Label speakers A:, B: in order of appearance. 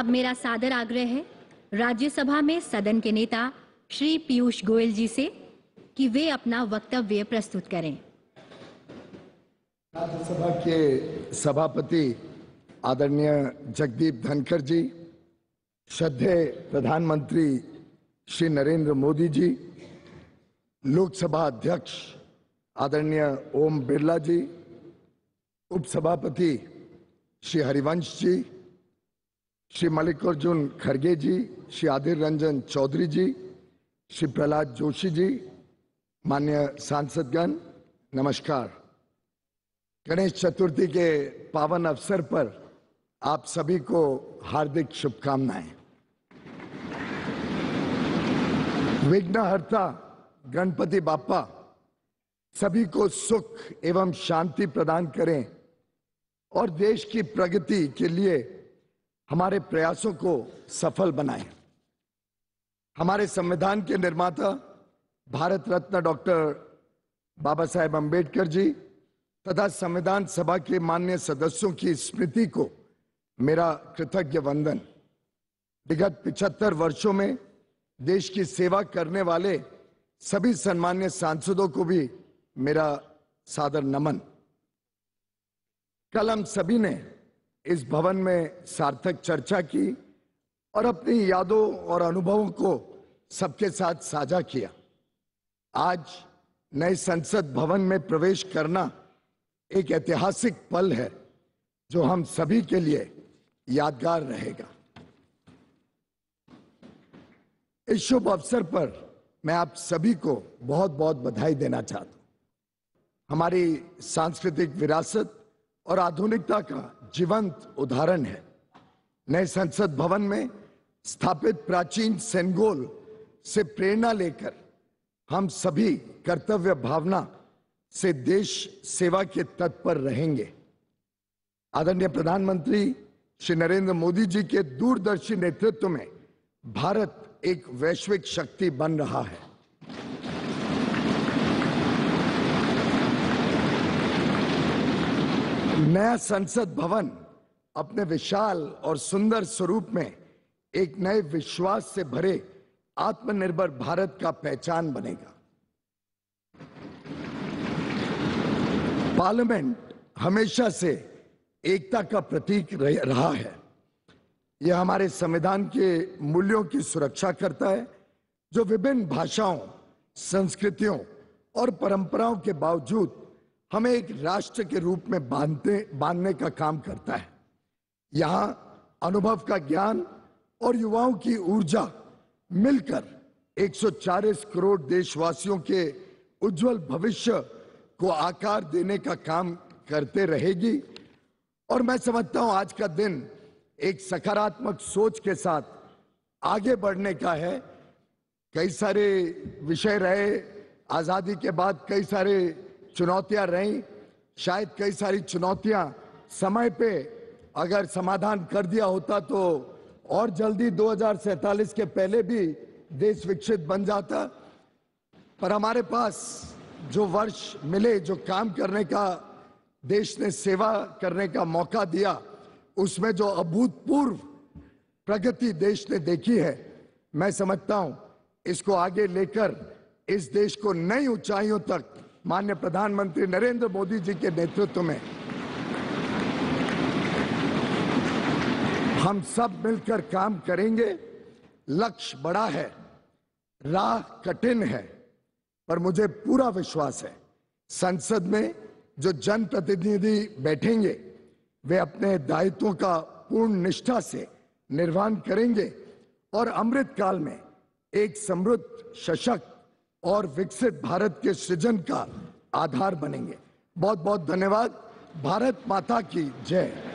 A: अब मेरा सादर आग्रह है राज्यसभा में सदन के नेता श्री पीयूष गोयल जी से कि वे अपना वक्तव्य प्रस्तुत करें राज्यसभा के सभापति आदरणीय जगदीप धनखड़ जी श्रद्धे प्रधानमंत्री श्री नरेंद्र मोदी जी लोकसभा अध्यक्ष आदरणीय ओम बिरला जी उपसभापति श्री हरिवंश जी श्री मल्लिकार्जुन खड़गे जी श्री आधीर रंजन चौधरी जी श्री प्रहलाद जोशी जी मान्य सांसदगण नमस्कार गणेश चतुर्थी के पावन अवसर पर आप सभी को हार्दिक शुभकामनाएं विघ्नहर्ता गणपति बापा सभी को सुख एवं शांति प्रदान करें और देश की प्रगति के लिए हमारे प्रयासों को सफल बनाए हमारे संविधान के निर्माता भारत रत्न डॉक्टर बाबा साहेब अम्बेडकर जी तथा संविधान सभा के मान्य सदस्यों की स्मृति को मेरा कृतज्ञ वंदन विगत पिछहत्तर वर्षों में देश की सेवा करने वाले सभी सम्मान्य सांसदों को भी मेरा सादर नमन कल हम सभी ने इस भवन में सार्थक चर्चा की और अपनी यादों और अनुभवों को सबके साथ साझा किया आज नए संसद भवन में प्रवेश करना एक ऐतिहासिक पल है जो हम सभी के लिए यादगार रहेगा इस शुभ अवसर पर मैं आप सभी को बहुत बहुत बधाई देना चाहता हूं हमारी सांस्कृतिक विरासत और आधुनिकता का जीवंत उदाहरण है नए संसद भवन में स्थापित प्राचीन सेंगोल से प्रेरणा लेकर हम सभी कर्तव्य भावना से देश सेवा के तत्पर रहेंगे आदरणीय प्रधानमंत्री श्री नरेंद्र मोदी जी के दूरदर्शी नेतृत्व में भारत एक वैश्विक शक्ति बन रहा है नया संसद भवन अपने विशाल और सुंदर स्वरूप में एक नए विश्वास से भरे आत्मनिर्भर भारत का पहचान बनेगा पार्लियामेंट हमेशा से एकता का प्रतीक रहा है यह हमारे संविधान के मूल्यों की सुरक्षा करता है जो विभिन्न भाषाओं संस्कृतियों और परंपराओं के बावजूद हमें एक राष्ट्र के रूप में बांधते बांधने का काम करता है यहाँ अनुभव का ज्ञान और युवाओं की ऊर्जा मिलकर 140 करोड़ देशवासियों के उज्जवल भविष्य को आकार देने का काम करते रहेगी और मैं समझता हूं आज का दिन एक सकारात्मक सोच के साथ आगे बढ़ने का है कई सारे विषय रहे आज़ादी के बाद कई सारे चुनौतियां रही शायद कई सारी चुनौतियां समय पे अगर समाधान कर दिया होता तो और जल्दी दो के पहले भी देश विकसित बन जाता पर हमारे पास जो वर्ष मिले जो काम करने का देश ने सेवा करने का मौका दिया उसमें जो अभूतपूर्व प्रगति देश ने देखी है मैं समझता हूं इसको आगे लेकर इस देश को नई ऊंचाइयों तक माननीय प्रधानमंत्री नरेंद्र मोदी जी के नेतृत्व में हम सब मिलकर काम करेंगे लक्ष्य बड़ा है राह कठिन है पर मुझे पूरा विश्वास है संसद में जो जनप्रतिनिधि बैठेंगे वे अपने दायित्वों का पूर्ण निष्ठा से निर्वहन करेंगे और अमृत काल में एक समृद्ध सशक्त और विकसित भारत के सृजन का आधार बनेंगे बहुत बहुत धन्यवाद भारत माता की जय